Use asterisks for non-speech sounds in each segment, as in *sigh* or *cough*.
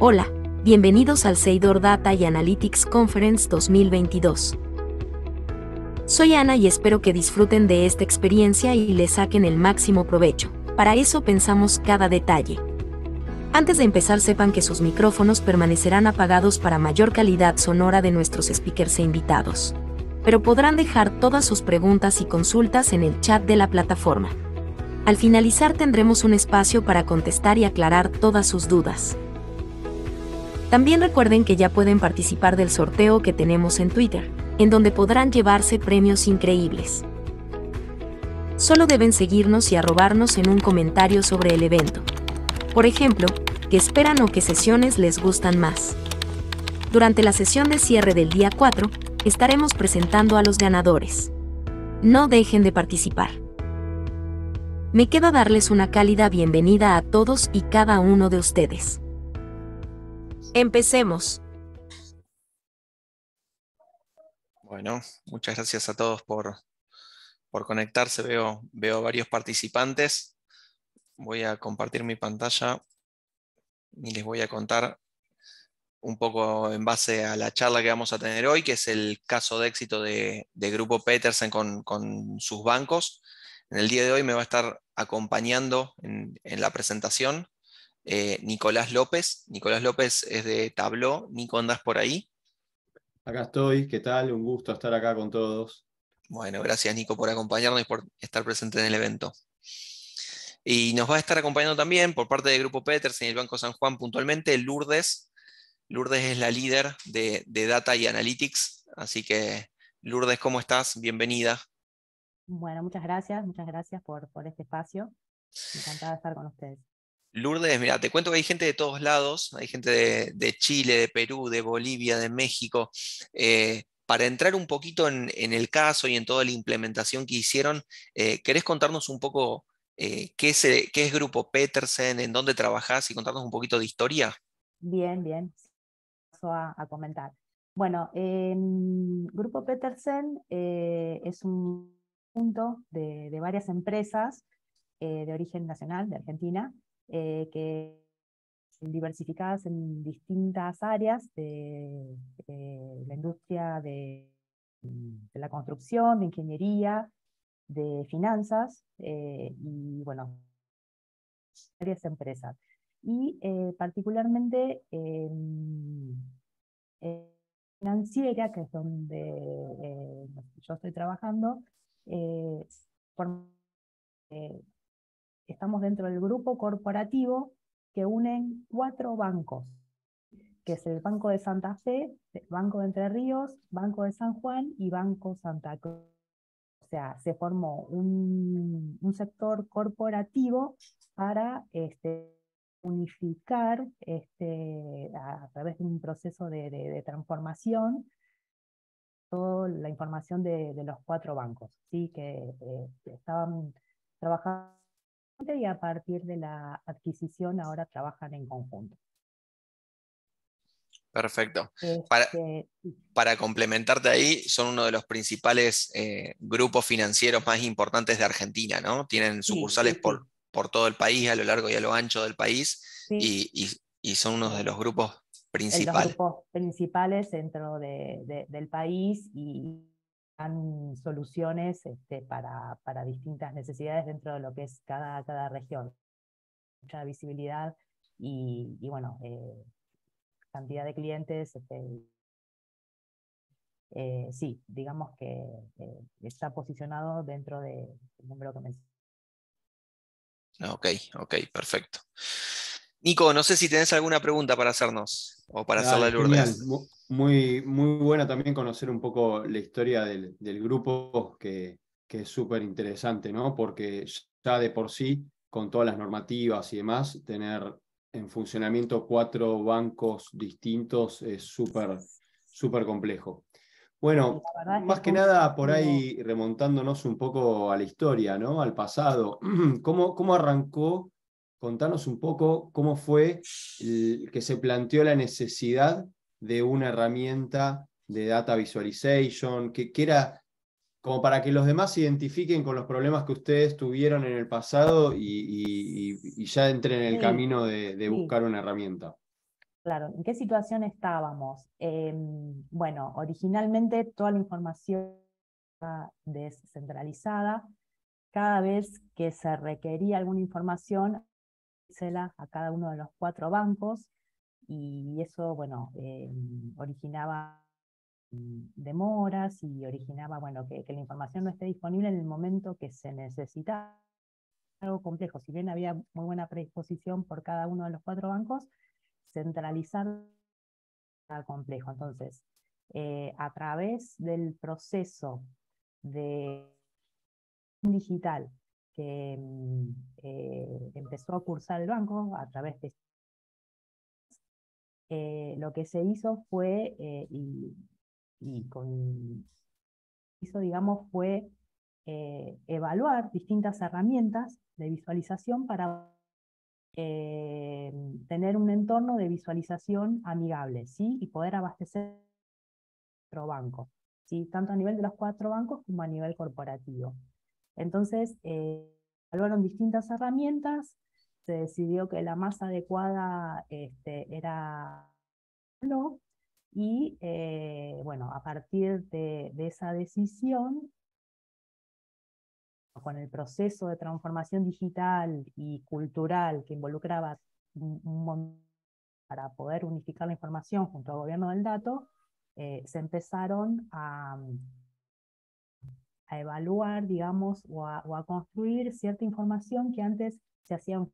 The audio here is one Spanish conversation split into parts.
Hola, bienvenidos al Seidor Data y Analytics Conference 2022. Soy Ana y espero que disfruten de esta experiencia y le saquen el máximo provecho. Para eso pensamos cada detalle. Antes de empezar sepan que sus micrófonos permanecerán apagados para mayor calidad sonora de nuestros speakers e invitados. Pero podrán dejar todas sus preguntas y consultas en el chat de la plataforma. Al finalizar tendremos un espacio para contestar y aclarar todas sus dudas. También recuerden que ya pueden participar del sorteo que tenemos en Twitter, en donde podrán llevarse premios increíbles. Solo deben seguirnos y arrobarnos en un comentario sobre el evento. Por ejemplo, qué esperan o qué sesiones les gustan más. Durante la sesión de cierre del día 4, estaremos presentando a los ganadores. No dejen de participar. Me queda darles una cálida bienvenida a todos y cada uno de ustedes. Empecemos. Bueno, muchas gracias a todos por, conectarse. Veo, veo varios participantes. Voy a compartir mi pantalla y les voy a contar un poco en base a la charla que vamos a tener hoy, que es el caso de éxito de, Grupo Petersen con, sus bancos. En el día de hoy me va a estar acompañando en la presentación eh, Nicolás López. Nicolás López es de Tabló. Nico, ¿andás por ahí? Acá estoy, ¿qué tal? Un gusto estar acá con todos. Bueno, gracias Nico por acompañarnos y por estar presente en el evento. Y nos va a estar acompañando también por parte del Grupo Peters en el Banco San Juan puntualmente Lourdes. Lourdes es la líder de, Data y Analytics. Así que, Lourdes, ¿cómo estás? Bienvenida. Bueno, muchas gracias, muchas gracias por, por este espacio. Encantada de estar con ustedes. Lourdes, mira, te cuento que hay gente de todos lados, hay gente de, Chile, de Perú, de Bolivia, de México. Eh, para entrar un poquito en, el caso y en toda la implementación que hicieron, eh, ¿querés contarnos un poco eh, qué, es, Grupo Petersen, en dónde trabajás y contarnos un poquito de historia? Bien, bien. Paso a, comentar. Bueno, em, Grupo Petersen es un punto de varias empresas de origen nacional de Argentina eh, que diversificadas en distintas áreas de, la industria de, la construcción, de ingeniería, de finanzas eh, y, bueno, varias empresas. Y eh, particularmente financiera, que es donde eh, yo estoy trabajando, por, eh, estamos dentro del grupo corporativo que unen cuatro bancos, que es el Banco de Santa Fe, Banco de Entre Ríos, Banco de San Juan y Banco Santa Cruz. O sea, se formó un, sector corporativo para este, unificar este, a través de un proceso de, transformación toda la información de, los cuatro bancos, ¿sí? que eh, estaban trabajando y a partir de la adquisición ahora trabajan en conjunto. Perfecto. Este, para, complementarte ahí, son uno de los principales eh, grupos financieros más importantes de Argentina, ¿no? Tienen sucursales Por, todo el país, a lo largo y a lo ancho del país, y, son uno de los grupos principales. Los grupos principales dentro del país y, dan soluciones este, para, distintas necesidades dentro de lo que es cada, cada región. Mucha visibilidad y, bueno, eh, cantidad de clientes. Este, eh, sí, digamos que eh, está posicionado dentro del número que mencioné. Ah, ok, ok, perfecto. Nico, no sé si tenés alguna pregunta para hacernos o para hacer la Lourdes. Muy, muy bueno también conocer un poco la historia del, grupo, que, que es súper interesante, ¿no? Porque ya de por sí, con todas las normativas y demás, tener en funcionamiento cuatro bancos distintos es súper, súper complejo. Bueno, más que, nada por ahí remontándonos un poco a la historia, ¿no? Al pasado. *clears throat* ¿Cómo, cómo arrancó? Contanos un poco cómo fue que se planteó la necesidad de una herramienta de data visualization, que, era como para que los demás se identifiquen con los problemas que ustedes tuvieron en el pasado y, ya entren en el camino de, buscar una herramienta. Claro, ¿en qué situación estábamos? Em, bueno, originalmente toda la información era descentralizada. Cada vez que se requería alguna información, se la a cada uno de los cuatro bancos y eso, bueno, eh, originaba mm, demoras y originaba, bueno, que, la información no esté disponible en el momento que se necesitaba. Algo complejo, si bien había muy buena predisposición por cada uno de los cuatro bancos, centralizar era complejo. Entonces, eh, a través del proceso de digital que mm, eh, empezó a cursar el banco, a través de eh, lo que se hizo fue, eh, hizo, digamos, fue eh, evaluar distintas herramientas de visualización para tener un entorno de visualización amigable, ¿sí? Y poder abastecer nuestro banco, ¿sí? Tanto a nivel de los cuatro bancos como a nivel corporativo. Entonces, evaluaron distintas herramientas, se decidió que la más adecuada este, era y eh, bueno, a partir de, esa decisión, con el proceso de transformación digital y cultural que involucraba un, para poder unificar la información junto al gobierno del dato, eh, se empezaron a, a evaluar, digamos, o a, construir cierta información que antes se un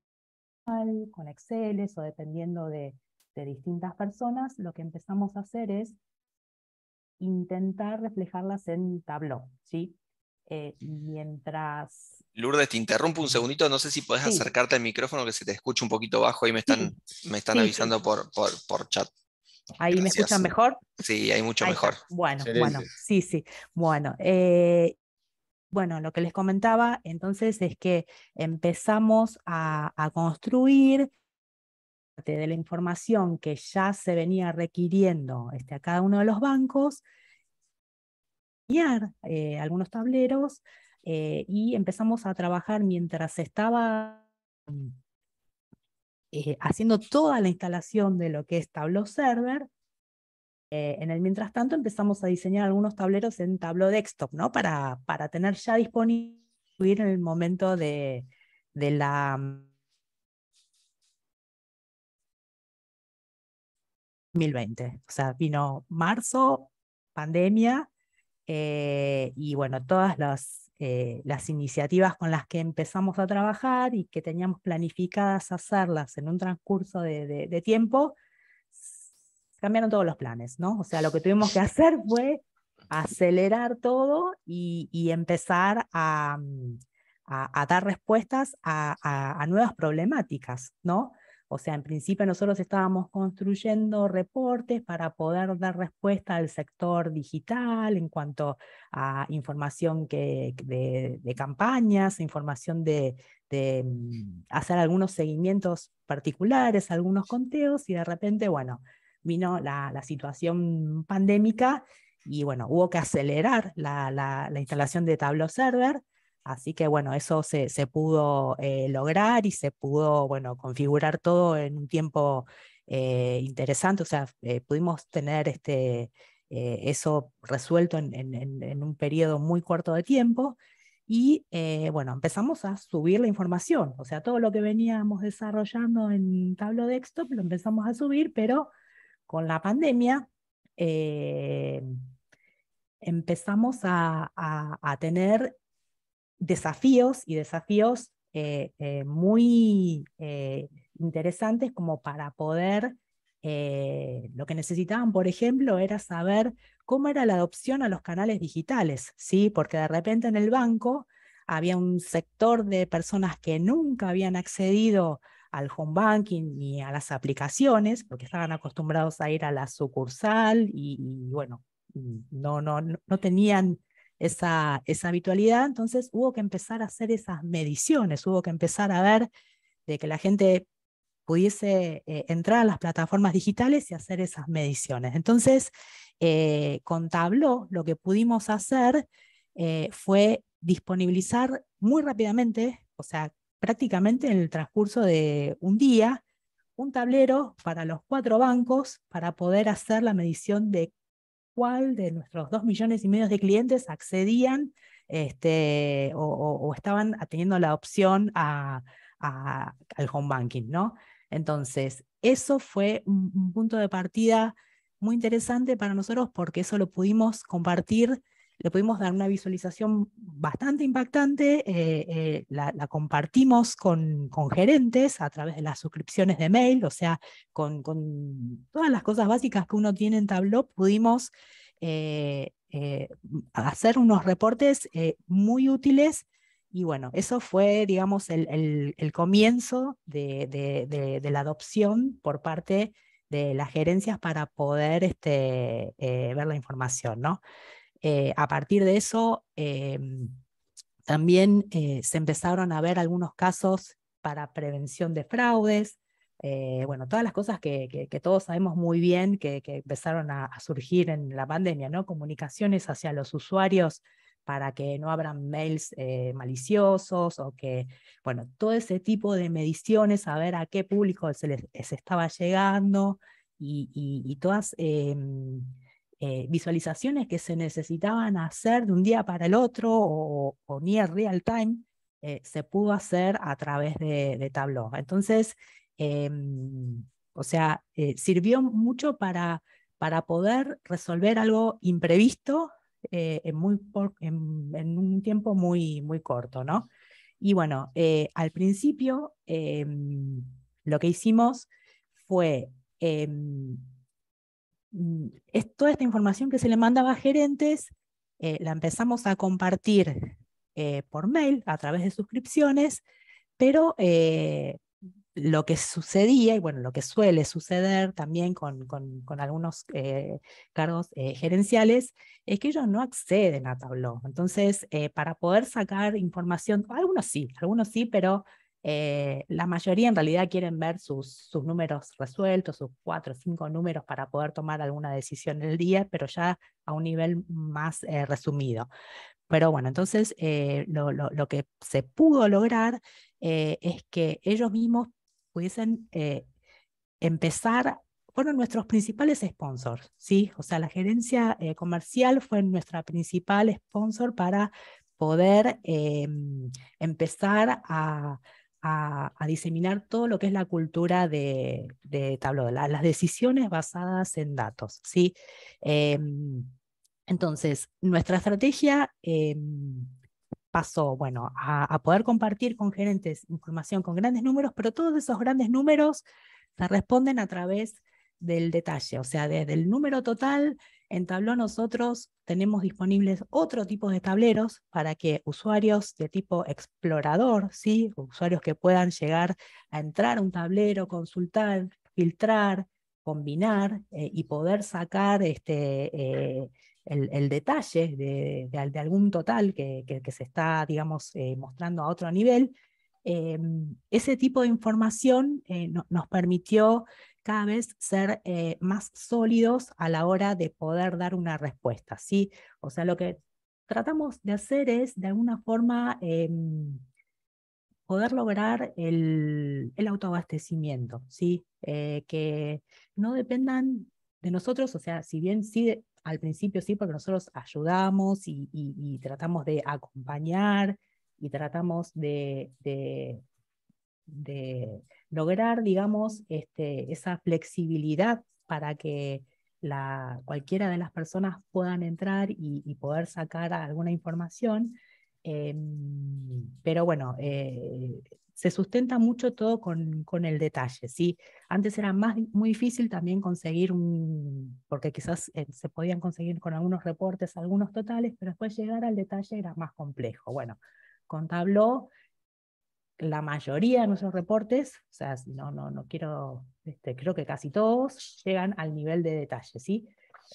con Excel o dependiendo de, distintas personas, lo que empezamos a hacer es intentar reflejarlas en Tableau, ¿sí? Eh, mientras... Lourdes, te interrumpo un segundito, no sé si puedes acercarte al micrófono que se te escucha un poquito bajo, ahí me están, me están avisando por, por, chat. ¿Ahí me escuchan mejor? Sí, hay mucho mejor. Bueno, bueno, sí, sí. Bueno, eh, bueno, lo que les comentaba entonces es que empezamos a, construir parte de la información que ya se venía requiriendo este, a cada uno de los bancos, guiar eh, algunos tableros eh, y empezamos a trabajar mientras estaba eh, haciendo toda la instalación de lo que es Tableau Server, eh, en el mientras tanto empezamos a diseñar algunos tableros en Tablo Desktop, ¿no? Para, tener ya disponible en el momento de, la 2020. Mm, o sea, vino marzo, pandemia, eh, y bueno, todas eh, las, iniciativas con las que empezamos a trabajar y que teníamos planificadas hacerlas en un transcurso de tiempo, cambiaron todos los planes, ¿no? O sea, lo que tuvimos que hacer *laughs* fue acelerar todo y, empezar mm, a, dar respuestas a, nuevas problemáticas, ¿no? O sea, en principio nosotros estábamos construyendo reportes para poder dar respuesta al sector digital en cuanto a información que, de, campañas, información de mm, hacer algunos seguimientos particulares, algunos conteos y de repente, bueno, vino la, la situación pandémica y bueno, hubo que acelerar la, la, instalación de Tableau Server, así que bueno, eso se, se pudo eh, lograr y se pudo, bueno, configurar todo en un tiempo eh, interesante, o sea, eh, pudimos tener este, eso resuelto en, en, en, un periodo muy corto de tiempo. Y bueno, empezamos a subir la información, o sea, todo lo que veníamos desarrollando en Tableau Desktop lo empezamos a subir, pero con la pandemia eh, empezamos a, tener desafíos y desafíos eh, eh, muy interesantes como para poder, lo que necesitaban, por ejemplo, era saber cómo era la adopción a los canales digitales, ¿sí? porque de repente en el banco había un sector de personas que nunca habían accedido al home banking y a las aplicaciones, porque estaban acostumbrados a ir a la sucursal y, bueno, no, no, no tenían esa, habitualidad, entonces hubo que empezar a hacer esas mediciones, hubo que empezar a ver de que la gente pudiese eh, entrar a las plataformas digitales y hacer esas mediciones. Entonces, eh, con Tableau lo que pudimos hacer eh, fue disponibilizar muy rápidamente, o sea, prácticamente en el transcurso de un día un tablero para los cuatro bancos para poder hacer la medición de cuál de nuestros dos millones y medio de clientes accedían este, o, estaban teniendo la opción a, al home banking, ¿no? Entonces, eso fue un punto de partida muy interesante para nosotros porque eso lo pudimos compartir le pudimos dar una visualización bastante impactante, eh, eh, la, compartimos con, con, gerentes a través de las suscripciones de mail, o sea, con, todas las cosas básicas que uno tiene en Tableau, pudimos eh, hacer unos reportes muy útiles. Y bueno, eso fue, digamos, el, comienzo de, la adopción por parte de las gerencias para poder este, ver la información, ¿no? Eh, a partir de eso, em, también eh, se empezaron a ver algunos casos para prevención de fraudes, eh, bueno, todas las cosas que, todos sabemos muy bien que, empezaron a, surgir en la pandemia, ¿no? Comunicaciones hacia los usuarios para que no abran mails maliciosos o que, bueno, todo ese tipo de mediciones, a ver a qué público se les, estaba llegando y todas em, eh, visualizaciones que se necesitaban hacer de un día para el otro o, o near real time, eh, se pudo hacer a través de, de Tableau. Entonces, em, o sea, eh, sirvió mucho para, para poder resolver algo imprevisto en, muy un tiempo muy, muy corto, ¿no? Y bueno, al principio em, lo que hicimos fue em, Mm, es toda esta información que se le mandaba a gerentes, eh, la empezamos a compartir eh, por mail a través de suscripciones, pero eh, lo que sucedía, y bueno, lo que suele suceder también con, con, algunos cargos gerenciales, es que ellos no acceden a Tableau. Entonces, para poder sacar información, algunos sí, algunos sí, pero eh, la mayoría en realidad quieren ver sus, sus números resueltos, sus cuatro o cinco números para poder tomar alguna decisión en el día, pero ya a un nivel más eh, resumido. Pero bueno, entonces eh, lo, que se pudo lograr es que ellos mismos pudiesen empezar fueron nuestros principales sponsors, ¿sí? O sea, la gerencia comercial fue nuestra principal sponsor para poder em, empezar a, a, diseminar todo lo que es la cultura de, de las decisiones basadas en datos. ¿sí? Em, entonces, nuestra estrategia em, pasó bueno, a, a, poder compartir con gerentes información con grandes números, pero todos esos grandes números se responden a través del detalle, o sea, desde el número total en tabló nosotros tenemos disponibles otro tipo de tableros para que usuarios de tipo explorador, ¿sí? usuarios que puedan llegar a entrar a un tablero, consultar, filtrar, combinar eh, y poder sacar este, eh, el, detalle de, algún total que, se está, digamos, eh, mostrando a otro nivel, ese tipo de información nos permitió cada vez ser eh, más sólidos a la hora de poder dar una respuesta, ¿sí? O sea, lo que tratamos de hacer es, de alguna forma, em, poder lograr el, autoabastecimiento, ¿sí? Eh, que no dependan de nosotros, o sea, si bien sí, al principio sí, porque nosotros ayudamos y, tratamos de acompañar y tratamos de lograr, digamos, este, esa flexibilidad para que la, cualquiera de las personas puedan entrar y, poder sacar alguna información. Em, pero bueno, eh, se sustenta mucho todo con, el detalle, ¿sí? Antes era más, muy difícil también conseguir un, porque quizás eh, se podían conseguir con algunos reportes, algunos totales, pero después llegar al detalle era más complejo. Bueno, con Tableau la mayoría de nuestros reportes, o sea, no, no, no quiero, este, creo que casi todos llegan al nivel de detalle, ¿sí?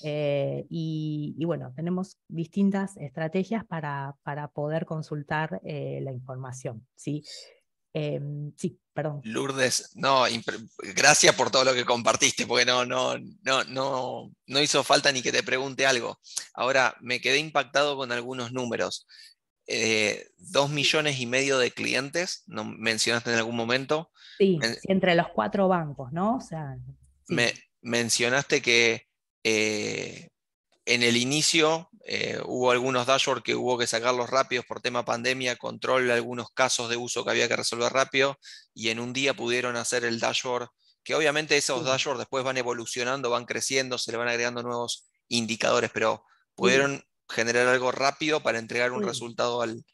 Eh, y, bueno, tenemos distintas estrategias para, para poder consultar eh, la información, ¿sí? Em, sí, perdón. Lourdes, no, gracias por todo lo que compartiste, porque no, no, no, no, no hizo falta ni que te pregunte algo. Ahora, me quedé impactado con algunos números. Eh, dos millones y medio de clientes, ¿no mencionaste en algún momento? Sí, entre los cuatro bancos, ¿no? O sea, me mencionaste que eh, en el inicio eh, hubo algunos dashboards que hubo que sacarlos rápidos por tema pandemia, control, algunos casos de uso que había que resolver rápido, y en un día pudieron hacer el dashboard, que obviamente esos dashboards después van evolucionando, van creciendo, se le van agregando nuevos indicadores, pero pudieron generar algo rápido para entregar un resultado al,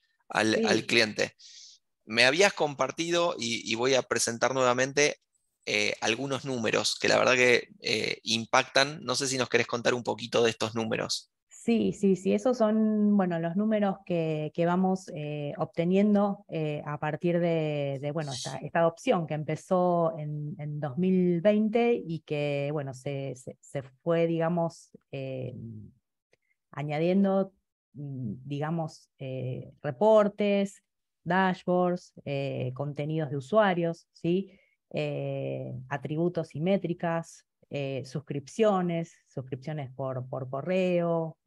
cliente. Me habías compartido, y, voy a presentar nuevamente, eh, algunos números que la verdad que eh, impactan. No sé si nos querés contar un poquito de estos números. Sí, sí, sí, esos son bueno, los números que, vamos eh, obteniendo a partir de, bueno, esta, esta, adopción que empezó en, 2020 y que bueno, se, se fue, digamos, añadiendo, mm, digamos, eh, reportes, dashboards, eh, contenidos de usuarios, ¿sí? Eh, atributos y métricas, suscripciones, suscripciones por, correo,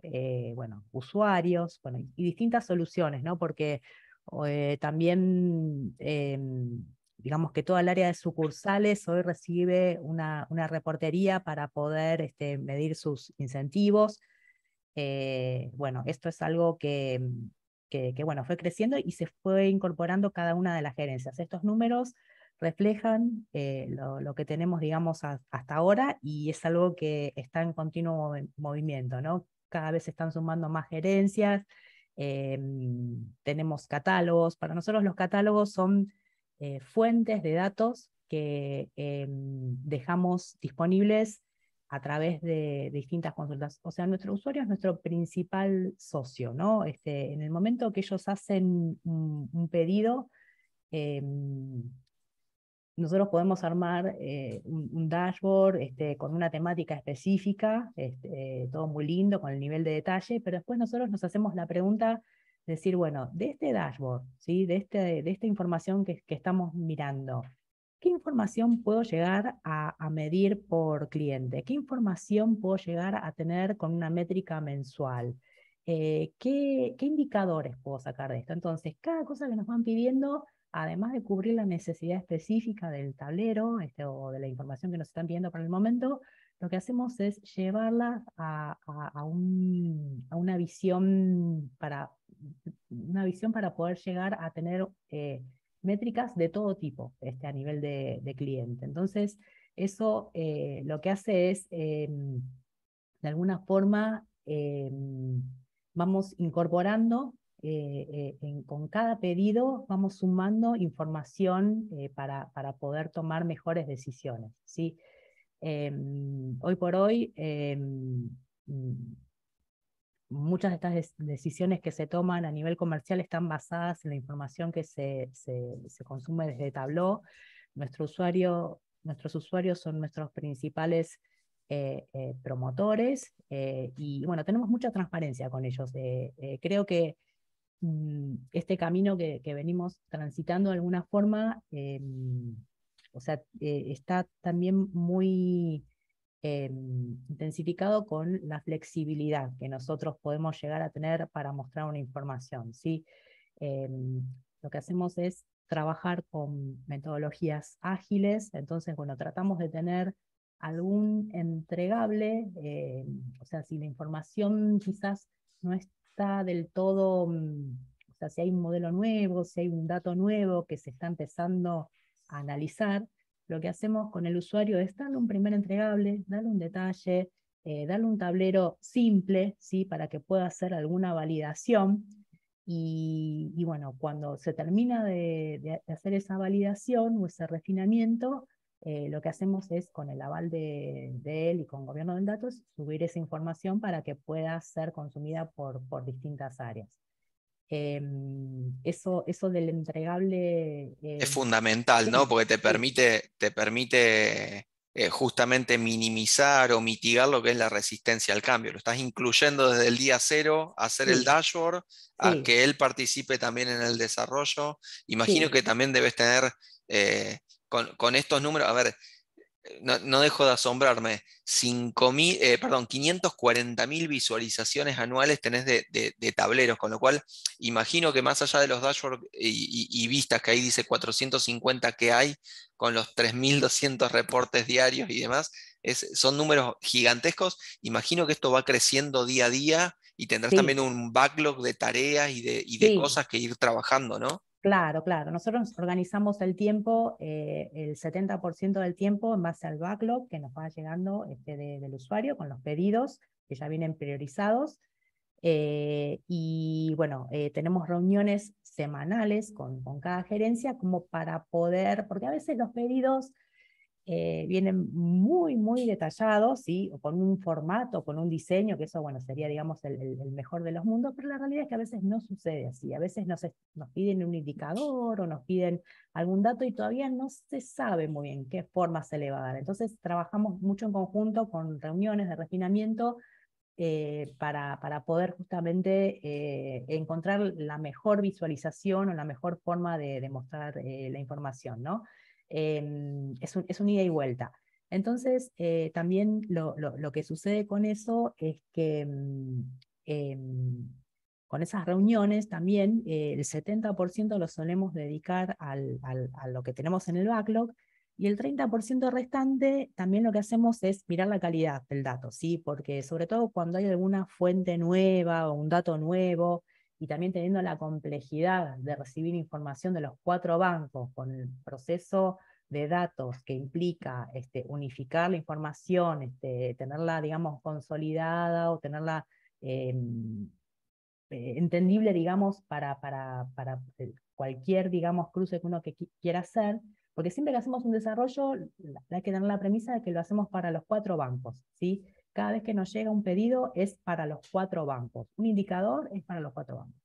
bueno, usuarios, y distintas soluciones, ¿no? Porque también em, digamos que toda el área de sucursales hoy recibe una, reportería para poder este, medir sus incentivos, eh, bueno, esto es algo mm, que, bueno, fue creciendo y se fue incorporando cada una de las gerencias. Estos números reflejan eh, lo, que tenemos, digamos, hasta ahora y es algo que está en continuo movimiento, ¿no? Cada vez se están sumando más gerencias, eh, mm, tenemos catálogos. Para nosotros los catálogos son fuentes de datos que em, dejamos disponibles a través de distintas consultas. O sea, nuestro usuario es nuestro principal socio, ¿no? Este, en el momento que ellos hacen un, pedido, eh, nosotros podemos armar eh, un, dashboard este, con una temática específica, este, todo muy lindo, con el nivel de detalle, pero después nosotros nos hacemos la pregunta, de decir, bueno, de este dashboard, ¿sí? de, este, de esta información que estamos mirando, ¿Qué información puedo llegar a, medir por cliente? ¿Qué información puedo llegar a tener con una métrica mensual? Eh, ¿qué, indicadores puedo sacar de esto? Entonces, cada cosa que nos van pidiendo, además de cubrir la necesidad específica del tablero este, o de la información que nos están pidiendo para el momento, lo que hacemos es llevarla a, una, visión para, una visión para poder llegar a tener eh, métricas de todo tipo este, a nivel de, cliente. Entonces, eso eh, lo que hace es, em, de alguna forma, em, vamos incorporando eh, eh, con cada pedido, vamos sumando información para, para, poder tomar mejores decisiones. ¿sí? Em, hoy por hoy, muchas de estas decisiones que se toman a nivel comercial están basadas en la información que se, consume desde Tableau. Nuestro nuestros usuarios son nuestros principales eh, eh, promotores eh, y bueno, tenemos mucha transparencia con ellos. creo que mm, este camino que, venimos transitando de alguna forma, em, o sea, está también muy Em, intensificado con la flexibilidad que nosotros podemos llegar a tener para mostrar una información. ¿sí? Em, lo que hacemos es trabajar con metodologías ágiles, entonces, bueno, tratamos de tener algún entregable, em, o sea, si la información quizás no está del todo, mm, o sea, si hay un modelo nuevo, si hay un dato nuevo que se está empezando a analizar, lo que hacemos con el usuario es darle un primer entregable, darle un detalle, eh, darle un tablero simple, ¿sí? Para que pueda hacer alguna validación. Y, bueno, cuando se termina de, hacer esa validación o ese refinamiento, eh, lo que hacemos es, con el aval de, él y con gobierno del datos, subir esa información para que pueda ser consumida por, por distintas áreas. Em, eso, eso del entregable... es em, fundamental, ¿no? Porque te permite, te permite eh, justamente minimizar o mitigar lo que es la resistencia al cambio. Lo estás incluyendo desde el día cero, hacer el dashboard, a que él participe también en el desarrollo. Imagino que también debes tener eh, con, con, estos números, a ver, no, dejo de asombrarme, 5 eh, perdón, 540 mil visualizaciones anuales tenés de, tableros, con lo cual imagino que más allá de los dashboards y, vistas que ahí dice 450 que hay, con los 3.200 reportes diarios y demás, son números gigantescos, imagino que esto va creciendo día a día y tendrás también un backlog de tareas y de, cosas que ir trabajando, ¿no? Claro, claro. Nosotros organizamos el tiempo, eh, el 70% del tiempo en base al backlog que nos va llegando este, del usuario con los pedidos que ya vienen priorizados. Eh, y bueno, eh, tenemos reuniones semanales con, con cada gerencia como para poder, porque a veces los pedidos eh, vienen muy, muy detallados, con un formato, con un diseño, que eso bueno, sería digamos, el, mejor de los mundos, pero la realidad es que a veces no sucede así. A veces nos, piden un indicador o nos piden algún dato y todavía no se sabe muy bien qué forma se le va a dar. Entonces trabajamos mucho en conjunto con reuniones de refinamiento eh, para, poder justamente eh, encontrar la mejor visualización o la mejor forma de, mostrar la información, ¿no? Em, es, un, es ida y vuelta. Entonces, eh, también lo, que sucede con eso es que mm, em, con esas reuniones también eh, el 70% lo solemos dedicar a lo que tenemos en el backlog y el 30% restante también lo que hacemos es mirar la calidad del dato, ¿sí? Porque sobre todo cuando hay alguna fuente nueva o un dato nuevo, y también teniendo la complejidad de recibir información de los cuatro bancos con el proceso de datos que implica este, unificar la información, este, tenerla, digamos, consolidada o tenerla eh, eh, entendible, digamos, para, para, para, eh, cualquier, digamos, cruce que uno quiera hacer, porque siempre que hacemos un desarrollo, hay que tener la premisa de que lo hacemos para los cuatro bancos, ¿sí? Cada vez que nos llega un pedido es para los cuatro bancos. Un indicador es para los cuatro bancos.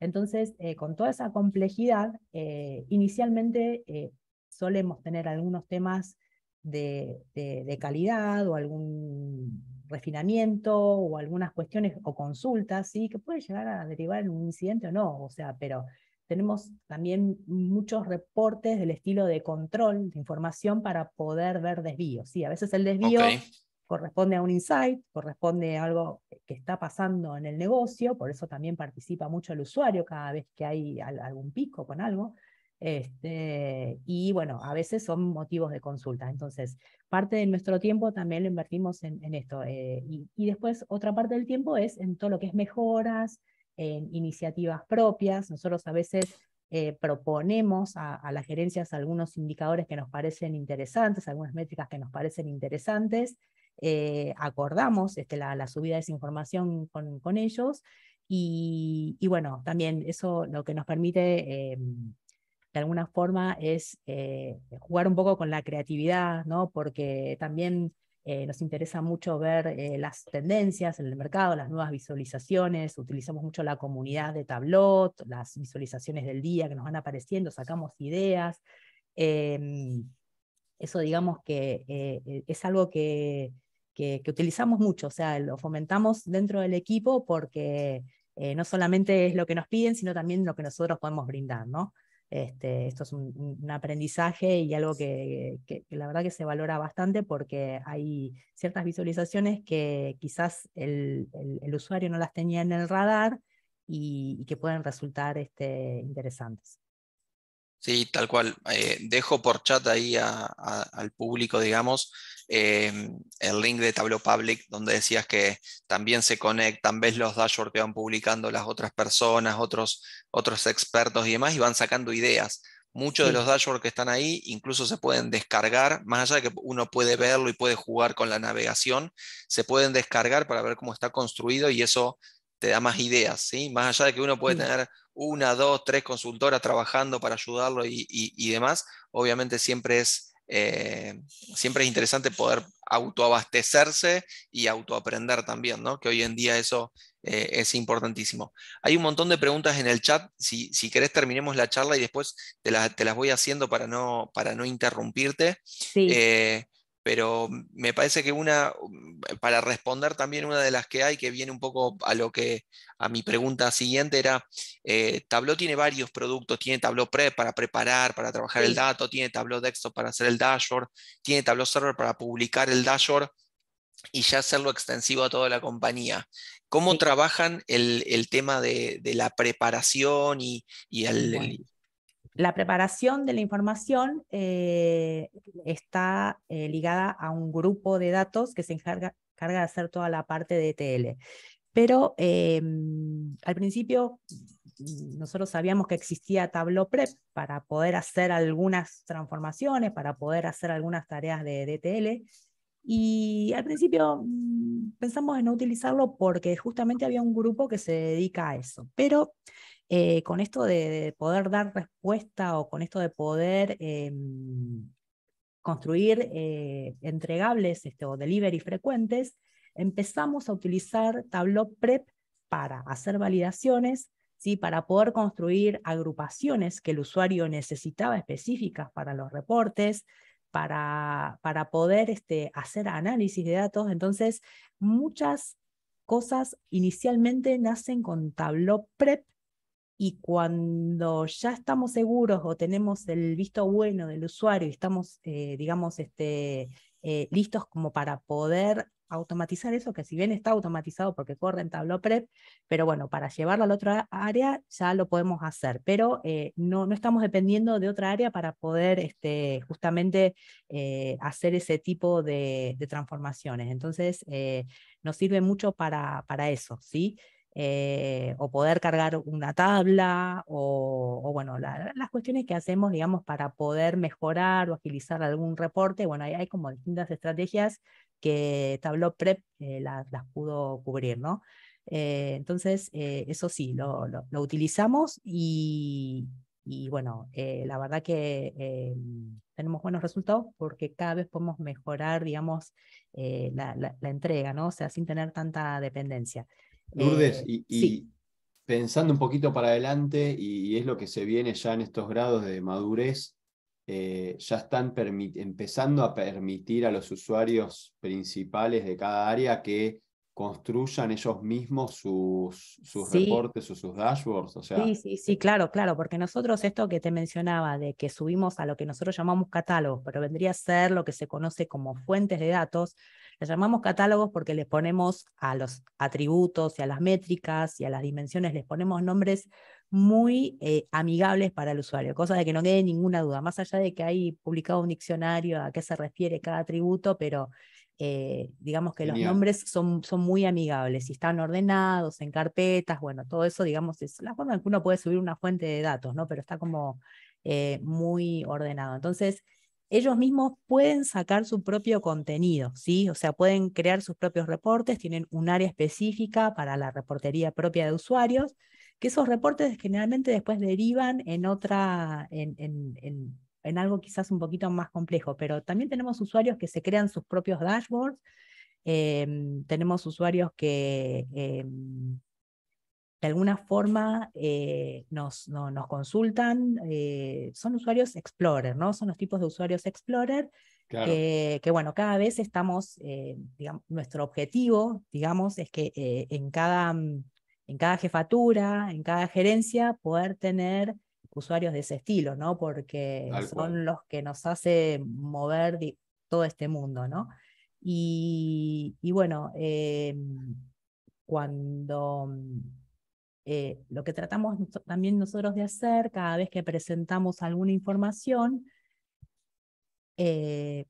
Entonces, eh, con toda esa complejidad, eh, inicialmente eh, solemos tener algunos temas de, calidad o algún refinamiento o algunas cuestiones o consultas, ¿sí? que puede llegar a derivar en un incidente o no, o sea, pero tenemos también muchos reportes del estilo de control de información para poder ver desvíos. Sí, a veces el desvío corresponde a un insight, corresponde a algo que está pasando en el negocio, por eso también participa mucho el usuario cada vez que hay algún pico con algo. Este, y bueno, a veces son motivos de consulta. Entonces, parte de nuestro tiempo también lo invertimos en, esto. Eh, y, después otra parte del tiempo es en todo lo que es mejoras, en iniciativas propias. Nosotros a veces eh, proponemos a, a, las gerencias algunos indicadores que nos parecen interesantes, algunas métricas que nos parecen interesantes. Eh, acordamos este, la, subida de esa información con, ellos y, bueno, también eso lo que nos permite em, de alguna forma es eh, jugar un poco con la creatividad, ¿no? porque también eh, nos interesa mucho ver las tendencias en el mercado, las nuevas visualizaciones, utilizamos mucho la comunidad de Tablot, las visualizaciones del día que nos van apareciendo, sacamos ideas. Em, eso digamos que e, es algo que, que, utilizamos mucho, o sea, lo fomentamos dentro del equipo porque eh, no solamente es lo que nos piden, sino también lo que nosotros podemos brindar, ¿no? Este, esto es un, aprendizaje y algo que, la verdad que se valora bastante porque hay ciertas visualizaciones que quizás el, usuario no las tenía en el radar y, que pueden resultar este, interesantes. Sí, tal cual. Eh, dejo por chat ahí al público, digamos, eh, el link de Tableau Public, donde decías que también se conectan, ves los dashboards que van publicando las otras personas, otros, otros expertos y demás, y van sacando ideas. Muchos de los dashboards que están ahí incluso se pueden descargar, más allá de que uno puede verlo y puede jugar con la navegación, se pueden descargar para ver cómo está construido y eso te da más ideas, ¿sí? Más allá de que uno puede tener una, dos, tres consultoras trabajando para ayudarlo y, demás, obviamente siempre es, eh, siempre es interesante poder autoabastecerse y autoaprender también, ¿no? que hoy en día eso eh, es importantísimo. Hay un montón de preguntas en el chat, si, querés terminemos la charla y después te, las voy haciendo para no, para no interrumpirte. Sí. Eh, pero me parece que una, mm, para responder también una de las que hay, que viene un poco a lo que, a mi pregunta siguiente era, eh, Tableau tiene varios productos, tiene Tableau Prep para preparar, para trabajar el dato, tiene Tableau Desktop para hacer el dashboard, tiene Tableau Server para publicar el dashboard y ya hacerlo extensivo a toda la compañía. ¿Cómo trabajan el, tema de, la preparación y, el, la preparación de la información eh, está eh, ligada a un grupo de datos que se encarga, de hacer toda la parte de ETL. Pero em, al principio mm, nosotros sabíamos que existía Tableau Prep para poder hacer algunas transformaciones, para poder hacer algunas tareas de, DTL. Y al principio mm, pensamos en no utilizarlo porque justamente había un grupo que se dedica a eso. Pero eh, con esto de, poder dar respuesta o con esto de poder em, construir eh, entregables este, o delivery frecuentes, empezamos a utilizar Tableau Prep para hacer validaciones, para poder construir agrupaciones que el usuario necesitaba específicas para los reportes, para, para poder este, hacer análisis de datos. Entonces, muchas cosas inicialmente nacen con Tableau PREP y cuando ya estamos seguros o tenemos el visto bueno del usuario y estamos, eh, digamos, este, eh, listos como para poder automatizar eso, que si bien está automatizado porque corre en Tableau Prep, pero bueno, para llevarlo a la otra área ya lo podemos hacer, pero eh, no, estamos dependiendo de otra área para poder este, justamente eh, hacer ese tipo de, transformaciones. Entonces, eh, nos sirve mucho para, para eso, ¿sí? o poder cargar una tabla, o, bueno, las cuestiones que hacemos, digamos, para poder mejorar o agilizar algún reporte. Bueno, ahí hay como distintas estrategias que Tableau Prep eh, las, pudo cubrir, ¿no? Eh, entonces, eh, eso sí, lo, utilizamos y, bueno, la verdad que tenemos buenos resultados porque cada vez podemos mejorar, digamos, la, entrega, ¿no? O sea, sin tener tanta dependencia. Lourdes, y, pensando un poquito para adelante, y es lo que se viene ya en estos grados de madurez, eh, ya están empezando a permitir a los usuarios principales de cada área que construyan ellos mismos sus, reportes o sus dashboards. O sea, sí, sí, sí, claro, claro, porque nosotros esto que te mencionaba, de que subimos a lo que nosotros llamamos catálogos, pero vendría a ser lo que se conoce como fuentes de datos, le llamamos catálogos porque les ponemos a los atributos y a las métricas y a las dimensiones, les ponemos nombres muy eh, amigables para el usuario, cosa de que no quede ninguna duda, más allá de que hay publicado un diccionario a qué se refiere cada atributo, pero eh, digamos que los nombres son, muy amigables y están ordenados en carpetas, bueno, todo eso, digamos, es la forma en que uno puede subir una fuente de datos, ¿no? Pero está como eh, muy ordenado. Entonces, ellos mismos pueden sacar su propio contenido, ¿sí? O sea, pueden crear sus propios reportes, tienen un área específica para la reportería propia de usuarios que esos reportes generalmente después derivan en otra, en, algo quizás un poquito más complejo, pero también tenemos usuarios que se crean sus propios dashboards, em, tenemos usuarios que em, de alguna forma eh, nos, nos, consultan, eh, son usuarios Explorer, ¿no? Son los tipos de usuarios Explorer. Que, bueno, cada vez estamos, eh, digamos, nuestro objetivo, digamos, es que en cada mm, en cada jefatura, en cada gerencia, poder tener usuarios de ese estilo, ¿no? Porque son los que nos hace mover todo este mundo, ¿no? Y, bueno, eh, cuando eh, lo que tratamos también nosotros de hacer cada vez que presentamos alguna información eh,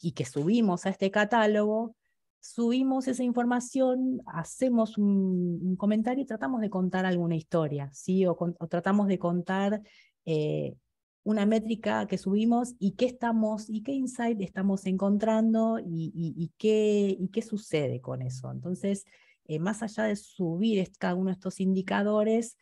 y que subimos a este catálogo, subimos esa información, hacemos un, comentario y tratamos de contar alguna historia, ¿sí? O, tratamos de contar eh, una métrica que subimos y qué estamos y qué insight estamos encontrando y, qué, sucede con eso. Entonces, eh, más allá de subir cada uno de estos indicadores,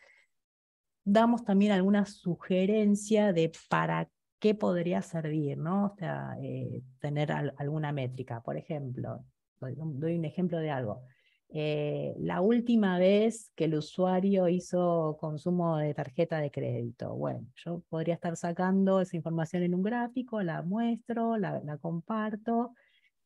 damos también alguna sugerencia de para qué podría servir, ¿no? O sea, eh, tener alguna métrica. Por ejemplo, doy un ejemplo de algo. Eh, la última vez que el usuario hizo consumo de tarjeta de crédito. Bueno, yo podría estar sacando esa información en un gráfico, la muestro, la, comparto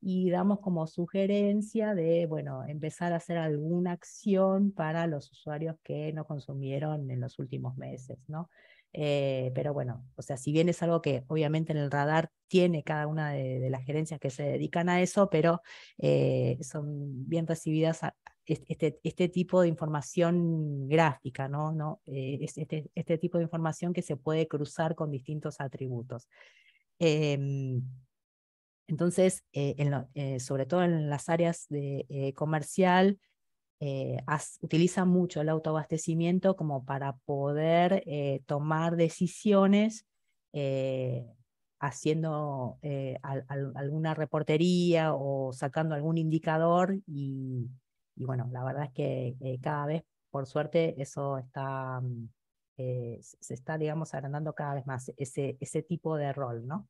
y damos como sugerencia de, bueno, empezar a hacer alguna acción para los usuarios que no consumieron en los últimos meses, ¿no? Eh, pero bueno, o sea, si bien es algo que obviamente en el radar tiene cada una de, las gerencias que se dedican a eso, pero eh, son bien recibidas este, este, tipo de información gráfica, ¿no? Eh, este, este, tipo de información que se puede cruzar con distintos atributos. Em, entonces, sobre todo en las áreas de comercial, eh, utiliza mucho el autoabastecimiento como para poder eh, tomar decisiones eh, haciendo alguna reportería o sacando algún indicador y, y bueno, la verdad es que cada vez, por suerte, eso está, mm, se está, digamos, agrandando cada vez más ese, ese tipo de rol, ¿no?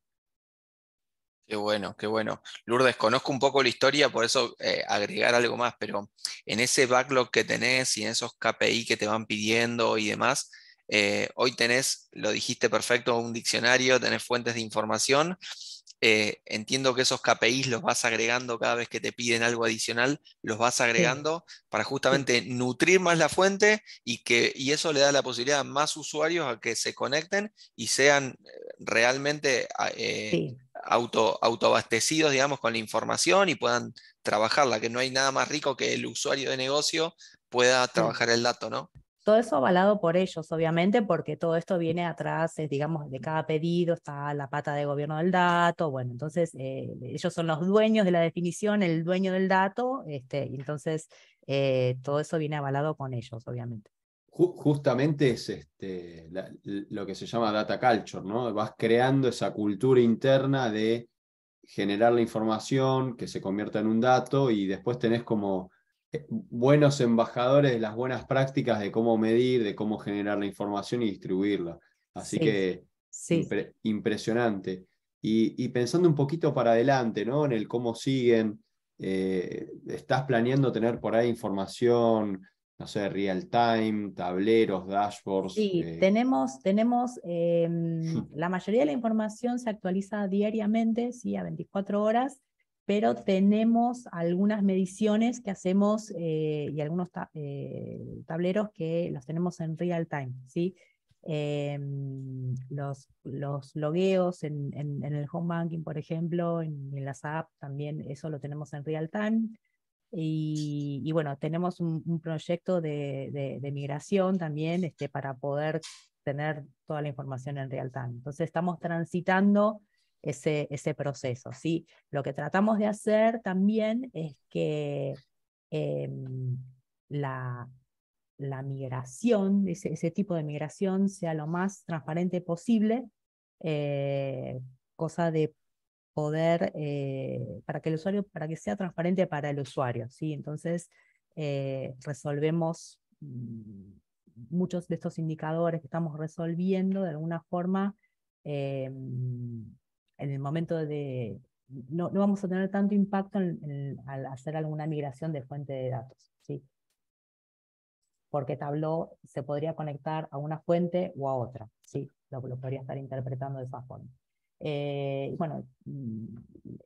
Qué bueno, qué bueno. Lourdes, conozco un poco la historia, por eso eh, agregar algo más, pero en ese backlog que tenés y en esos KPI que te van pidiendo y demás, eh, hoy tenés, lo dijiste perfecto, un diccionario, tenés fuentes de información. Eh, entiendo que esos KPIs los vas agregando cada vez que te piden algo adicional, los vas agregando para justamente nutrir más la fuente y, que, y eso le da la posibilidad a más usuarios a que se conecten y sean realmente... Ah, auto, autoabastecidos, digamos, con la información y puedan trabajarla, que no hay nada más rico que el usuario de negocio pueda trabajar el dato, ¿no? Todo eso avalado por ellos, obviamente, porque todo esto viene atrás, digamos, de cada pedido está la pata de gobierno del dato, bueno, entonces eh, ellos son los dueños de la definición, el dueño del dato, este, entonces eh, todo eso viene avalado con ellos, obviamente justamente es este, lo que se llama data culture, ¿no? Vas creando esa cultura interna de generar la información que se convierta en un dato y después tenés como eh, buenos embajadores de las buenas prácticas de cómo medir, de cómo generar la información y distribuirla. Así que impresionante. Y, pensando un poquito para adelante, ¿no? En el cómo siguen, eh, estás planeando tener por ahí información no sé, real time, tableros, dashboards. Sí, eh, tenemos, tenemos em, *laughs* la mayoría de la información se actualiza diariamente, sí, a 24 horas, pero tenemos algunas mediciones que hacemos eh, y algunos eh, tableros que los tenemos en real time, sí. Em, los, los logueos en, el home banking, por ejemplo, en las apps también, eso lo tenemos en real time y, bueno, tenemos un, proyecto de, migración también este, para poder tener toda la información en real time. Entonces estamos transitando ese, proceso. ¿sí? Lo que tratamos de hacer también es que em, la, migración, ese, tipo de migración, sea lo más transparente posible, eh, cosa de poder, eh, para que el usuario, para que sea transparente para el usuario, ¿sí? Entonces, eh, resolvemos mm, muchos de estos indicadores que estamos resolviendo de alguna forma eh, en el momento de... No, no, vamos a tener tanto impacto al hacer alguna migración de fuente de datos, ¿sí? Porque Tableau se podría conectar a una fuente o a otra, ¿sí? Lo, lo podría estar interpretando de esa forma. Eh, bueno, mm,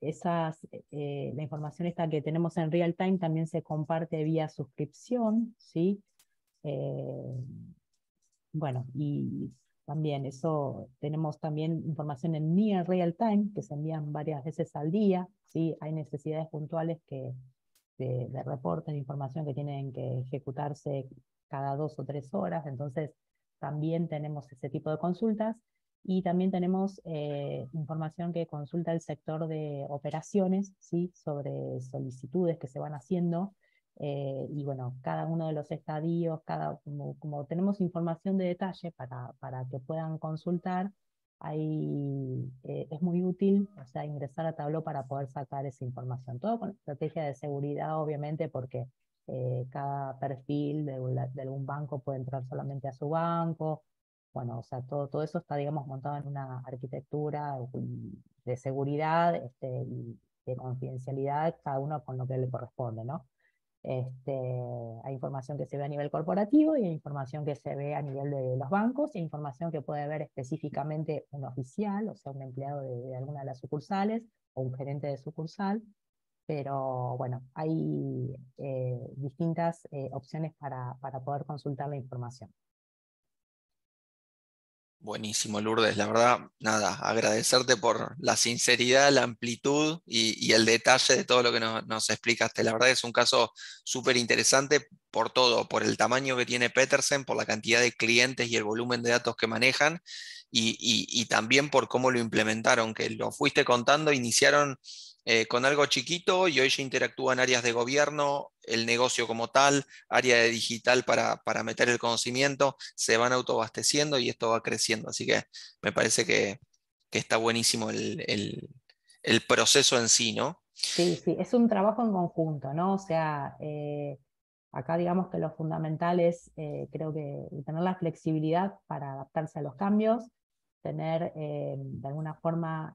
esas, eh, eh, la información esta que tenemos en real time también se comparte vía suscripción, ¿sí? bueno, y también eso, tenemos también información en near real time que se envían varias veces al día, ¿sí? Hay necesidades puntuales que, de, de reportes, información que tienen que ejecutarse cada dos o tres horas, entonces también tenemos ese tipo de consultas y también tenemos eh, información que consulta el sector de operaciones ¿sí? sobre solicitudes que se van haciendo. Eh, y bueno, cada uno de los estadios, cada, como, tenemos información de detalle para, para que puedan consultar, ahí eh, es muy útil o sea, ingresar a Tableau para poder sacar esa información. Todo con estrategia de seguridad, obviamente, porque cada perfil de, de algún banco puede entrar solamente a su banco, bueno, o sea, todo, todo eso está, digamos, montado en una arquitectura de seguridad este, y de confidencialidad, cada uno con lo que le corresponde, ¿no? Este, hay información que se ve a nivel corporativo y hay información que se ve a nivel de los bancos y hay información que puede ver específicamente un oficial, o sea, un empleado de, alguna de las sucursales o un gerente de sucursal, pero bueno, hay eh, distintas eh, opciones para, para poder consultar la información. Buenísimo, Lourdes. La verdad, nada, agradecerte por la sinceridad, la amplitud y, el detalle de todo lo que nos, explicaste. La verdad es un caso súper interesante por todo, por el tamaño que tiene Petersen, por la cantidad de clientes y el volumen de datos que manejan y también por cómo lo implementaron, que lo fuiste contando, iniciaron eh, con algo chiquito y hoy ya interactúa en áreas de gobierno, el negocio como tal, área de digital para, para meter el conocimiento, se van autoabasteciendo y esto va creciendo. Así que me parece que, está buenísimo el, proceso en sí, ¿no? Sí, sí, es un trabajo en conjunto, ¿no? O sea, eh, acá digamos que lo fundamental es, eh, creo que, tener la flexibilidad para adaptarse a los cambios, tener de alguna forma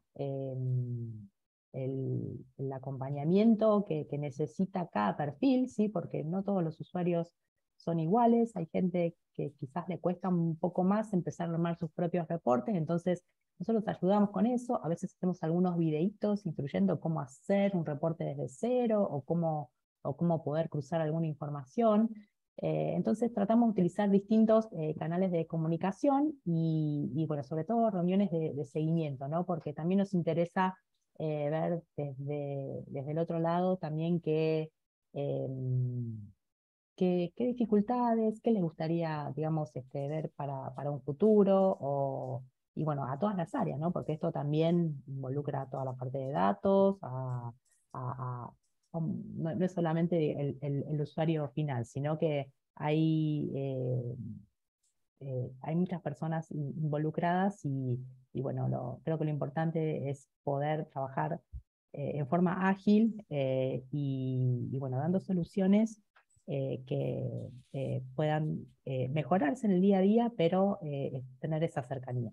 el, acompañamiento que, necesita cada perfil, ¿sí? porque no todos los usuarios son iguales, hay gente que quizás le cuesta un poco más empezar a armar sus propios reportes, entonces nosotros ayudamos con eso, a veces hacemos algunos videitos instruyendo cómo hacer un reporte desde cero o cómo, o cómo poder cruzar alguna información. Eh, entonces tratamos de utilizar distintos eh, canales de comunicación y, bueno, sobre todo reuniones de, seguimiento, ¿no? porque también nos interesa eh, ver desde, desde el otro lado también qué, em, qué, dificultades, qué les gustaría, digamos, este, ver para, para un futuro o, y bueno, a todas las áreas, ¿no? Porque esto también involucra a toda la parte de datos, a, no, es solamente el, usuario final, sino que hay, eh, eh, hay muchas personas involucradas y, y bueno, creo que lo importante es poder trabajar eh, en forma ágil eh, y, bueno, dando soluciones eh, que puedan mejorarse en el día a día, pero tener esa cercanía.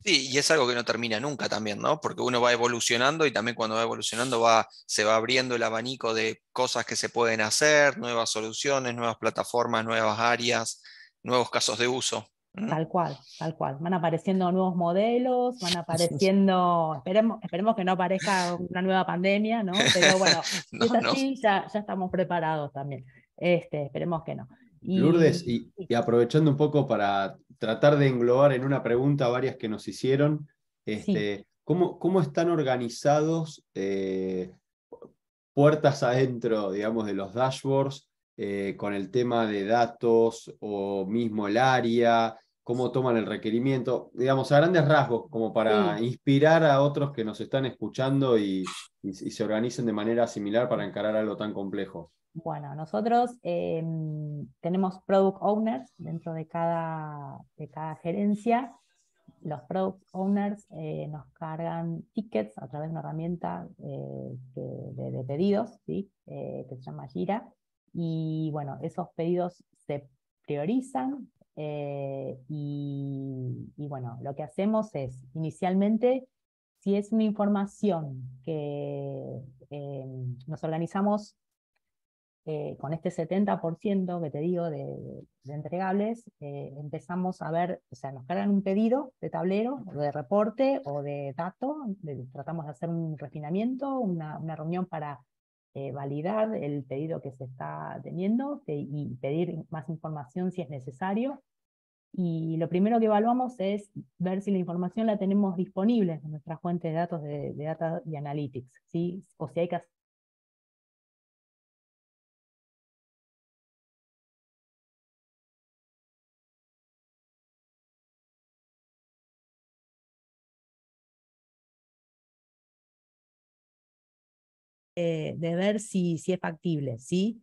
Sí, y es algo que no termina nunca también, ¿no? Porque uno va evolucionando y también cuando va evolucionando va, se va abriendo el abanico de cosas que se pueden hacer, nuevas soluciones, nuevas plataformas, nuevas áreas, nuevos casos de uso. Tal cual, tal cual. Van apareciendo nuevos modelos, van *laughs* apareciendo, esperemos, que no aparezca una nueva pandemia, ¿no? Pero bueno, *laughs* es así, ya, estamos preparados también. Este, esperemos que no. Lourdes, y, aprovechando un poco para tratar de englobar en una pregunta varias que nos hicieron, este, ¿cómo, están organizados eh, puertas adentro, digamos, de los dashboards eh, con el tema de datos o mismo el área? cómo toman el requerimiento, digamos, a grandes rasgos, como para inspirar a otros que nos están escuchando y, se organicen de manera similar para encarar algo tan complejo. Bueno, nosotros em, tenemos product owners dentro de cada, de cada gerencia. Los product owners eh, nos cargan tickets a través de una herramienta eh, de, pedidos ¿sí? Eh, que se llama Gira. Y bueno, esos pedidos se priorizan eh, y, bueno, lo que hacemos es, inicialmente, si es una información que eh, nos organizamos eh, con este 70% que te digo de, entregables, empezamos a ver, o sea, nos cargan un pedido de tablero, o de reporte o de dato, tratamos de hacer un refinamiento, una reunión para eh, validar el pedido que se está teniendo y pedir más información si es necesario. Y lo primero que evaluamos es ver si la información la tenemos disponible en nuestra fuente de datos de, de Data y Analytics, ¿sí? o si hay que Eh, de ver si, si es factible, ¿sí?